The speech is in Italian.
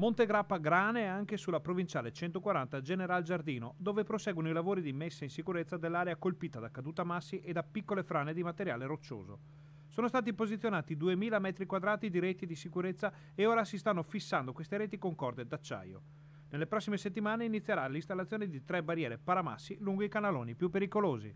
Montegrappa Grane e anche sulla provinciale 140 General Giardino, dove proseguono i lavori di messa in sicurezza dell'area colpita da caduta massi e da piccole frane di materiale roccioso. Sono stati posizionati 2.000 metri quadrati di reti di sicurezza e ora si stanno fissando queste reti con corde d'acciaio. Nelle prossime settimane inizierà l'installazione di tre barriere paramassi lungo i canaloni più pericolosi.